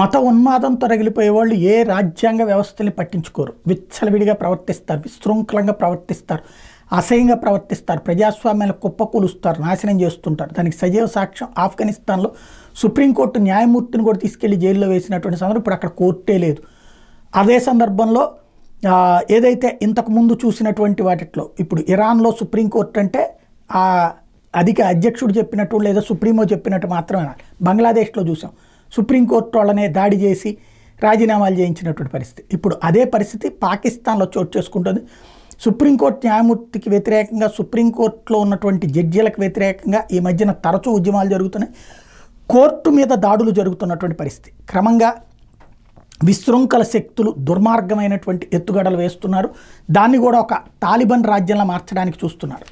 మత ఉన్మాదంతో రగిలిపోయే వాళ్ళు ఏ రాజ్యాంగ వ్యవస్థని పట్టించుకోరు విచ్చలవిడిగా ప్రవర్తిస్తారు విశృంఖలంగా ప్రవర్తిస్తారు అసహ్యంగా ప్రవర్తిస్తారు కుప్ప కుప్పకూలుస్తారు నాశనం చేస్తుంటారు దానికి సజీవ సాక్ష్యం ఆఫ్ఘనిస్తాన్లో సుప్రీంకోర్టు న్యాయమూర్తిని కూడా తీసుకెళ్లి జైల్లో వేసినటువంటి సందర్భం ఇప్పుడు అక్కడ కోర్టే లేదు అదే సందర్భంలో ఏదైతే ఇంతకుముందు చూసినటువంటి వాటిట్లో ఇప్పుడు ఇరాన్లో సుప్రీంకోర్టు అంటే అధిక అధ్యక్షుడు చెప్పినట్టు లేదా సుప్రీమో చెప్పినట్టు మాత్రమే బంగ్లాదేశ్లో చూసాం సుప్రీంకోర్టు వాళ్ళనే దాడి చేసి రాజీనామాలు చేయించినటువంటి పరిస్థితి ఇప్పుడు అదే పరిస్థితి పాకిస్తాన్లో చోటు చేసుకుంటుంది సుప్రీంకోర్టు న్యాయమూర్తికి వ్యతిరేకంగా సుప్రీంకోర్టులో ఉన్నటువంటి జడ్జీలకు వ్యతిరేకంగా ఈ మధ్యన తరచూ ఉద్యమాలు జరుగుతున్నాయి కోర్టు మీద దాడులు జరుగుతున్నటువంటి పరిస్థితి క్రమంగా విశృంఖల శక్తులు దుర్మార్గమైనటువంటి ఎత్తుగడలు వేస్తున్నారు దాన్ని కూడా ఒక తాలిబన్ రాజ్యంలో మార్చడానికి చూస్తున్నారు